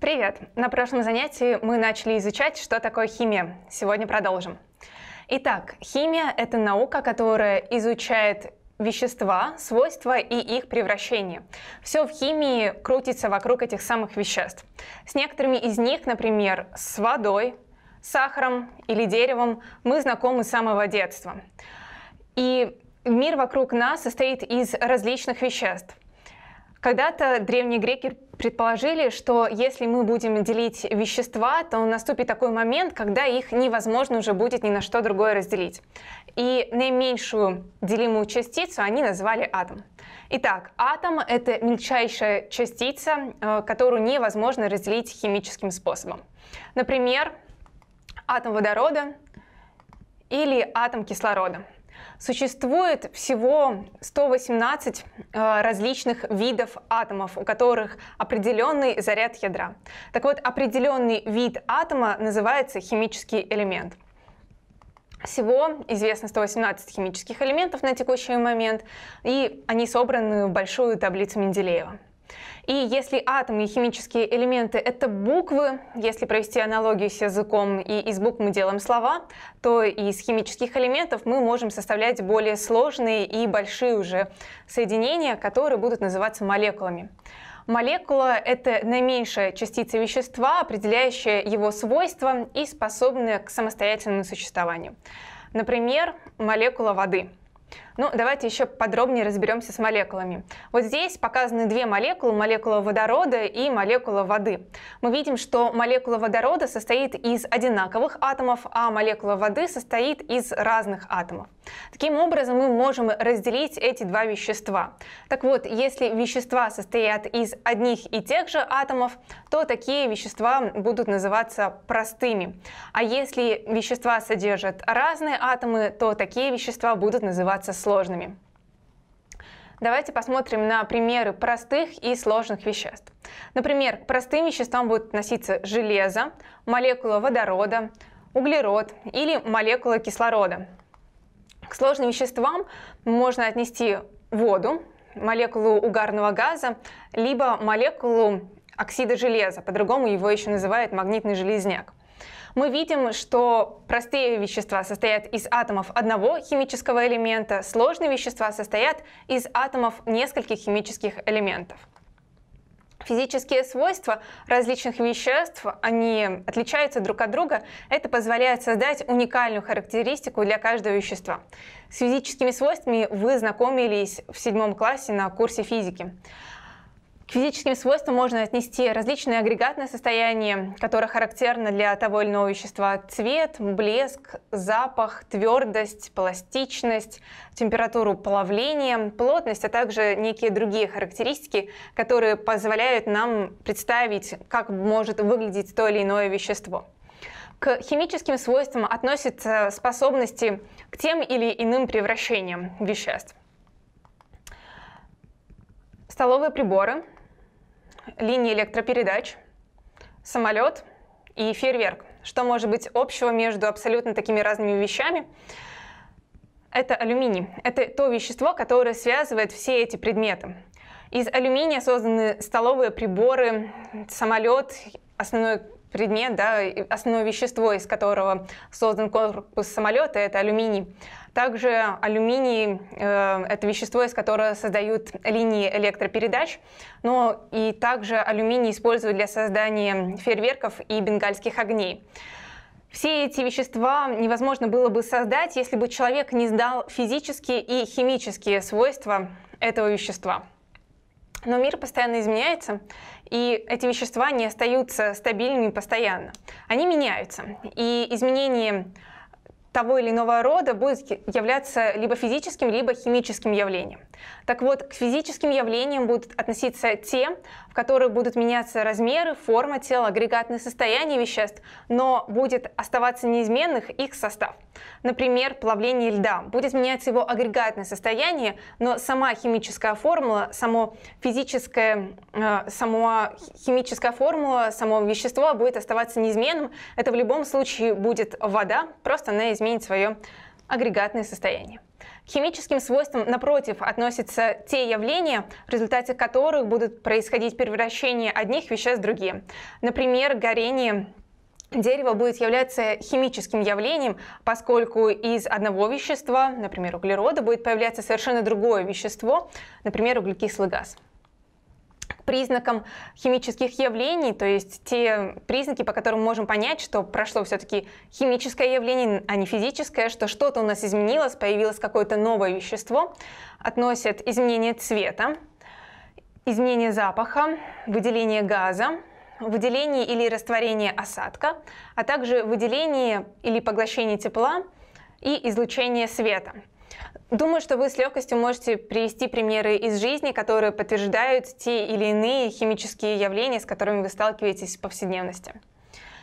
Привет! На прошлом занятии мы начали изучать, что такое химия. Сегодня продолжим. Итак, химия – это наука, которая изучает вещества, свойства и их превращение. Все в химии крутится вокруг этих самых веществ. С некоторыми из них, например, с водой, сахаром или деревом, мы знакомы с самого детства. И мир вокруг нас состоит из различных веществ – когда-то древние греки предположили, что если мы будем делить вещества, то наступит такой момент, когда их невозможно уже будет ни на что другое разделить. И наименьшую делимую частицу они назвали атом. Итак, атом — это мельчайшая частица, э, которую невозможно разделить химическим способом. Например, атом водорода или атом кислорода — Существует всего 118 э, различных видов атомов, у которых определенный заряд ядра. Так вот, определенный вид атома называется химический элемент. Всего известно 118 химических элементов на текущий момент, и они собраны в большую таблицу Менделеева. И если атомы и химические элементы — это буквы, если провести аналогию с языком, и из букв мы делаем слова, то из химических элементов мы можем составлять более сложные и большие уже соединения, которые будут называться молекулами. Молекула — это наименьшая частица вещества, определяющая его свойства и способная к самостоятельному существованию. Например, молекула воды — ну, давайте еще подробнее разберемся с молекулами. Вот здесь показаны две молекулы, молекула водорода и молекула воды. Мы видим, что молекула водорода состоит из одинаковых атомов, а молекула воды состоит из разных атомов. Таким образом, мы можем разделить эти два вещества. Так вот, если вещества состоят из одних и тех же атомов, то такие вещества будут называться простыми. А если вещества содержат разные атомы, то такие вещества будут называться оставаться сложными. Давайте посмотрим на примеры простых и сложных веществ. Например, к простым веществам будут относиться железо, молекула водорода, углерод или молекула кислорода. К сложным веществам можно отнести воду, молекулу угарного газа, либо молекулу оксида железа, по-другому его еще называют магнитный железняк мы видим, что простые вещества состоят из атомов одного химического элемента, сложные вещества состоят из атомов нескольких химических элементов. Физические свойства различных веществ, они отличаются друг от друга. Это позволяет создать уникальную характеристику для каждого вещества. С физическими свойствами вы знакомились в седьмом классе на курсе физики. К физическим свойствам можно отнести различные агрегатные состояния, которые характерны для того или иного вещества. Цвет, блеск, запах, твердость, пластичность, температуру плавления, плотность, а также некие другие характеристики, которые позволяют нам представить, как может выглядеть то или иное вещество. К химическим свойствам относятся способности к тем или иным превращениям веществ столовые приборы, линии электропередач, самолет и фейерверк. Что может быть общего между абсолютно такими разными вещами? Это алюминий. Это то вещество, которое связывает все эти предметы. Из алюминия созданы столовые приборы, самолет, основной предмет, да, основное вещество, из которого создан корпус самолета, это алюминий. Также алюминий э, – это вещество, из которого создают линии электропередач. Но и также алюминий используют для создания фейерверков и бенгальских огней. Все эти вещества невозможно было бы создать, если бы человек не знал физические и химические свойства этого вещества. Но мир постоянно изменяется, и эти вещества не остаются стабильными постоянно. Они меняются, и изменения того или иного рода будет являться либо физическим, либо химическим явлением. Так вот, к физическим явлениям будут относиться те, в которых будут меняться размеры, форма тела, агрегатное состояние веществ, но будет оставаться неизменных их состав. Например, плавление льда. Будет меняться его агрегатное состояние, но сама химическая формула, само физическое, э, само химическая формула, само вещество будет оставаться неизменным. Это в любом случае будет вода, просто она изменится изменить свое агрегатное состояние. К химическим свойствам, напротив, относятся те явления, в результате которых будут происходить превращение одних веществ в другие. Например, горение дерево будет являться химическим явлением, поскольку из одного вещества, например, углерода, будет появляться совершенно другое вещество, например, углекислый газ признакам химических явлений, то есть те признаки, по которым мы можем понять, что прошло все-таки химическое явление, а не физическое, что что-то у нас изменилось, появилось какое-то новое вещество, относят изменение цвета, изменение запаха, выделение газа, выделение или растворение осадка, а также выделение или поглощение тепла и излучение света. Думаю, что вы с легкостью можете привести примеры из жизни, которые подтверждают те или иные химические явления, с которыми вы сталкиваетесь в повседневности.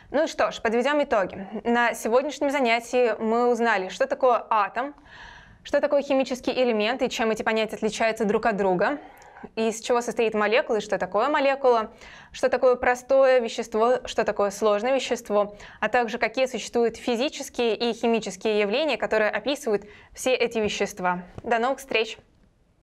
Ну и что ж, подведем итоги. На сегодняшнем занятии мы узнали, что такое атом, что такое химический элемент и чем эти понятия отличаются друг от друга, из чего состоит молекула что такое молекула, что такое простое вещество, что такое сложное вещество, а также какие существуют физические и химические явления, которые описывают все эти вещества. До новых встреч!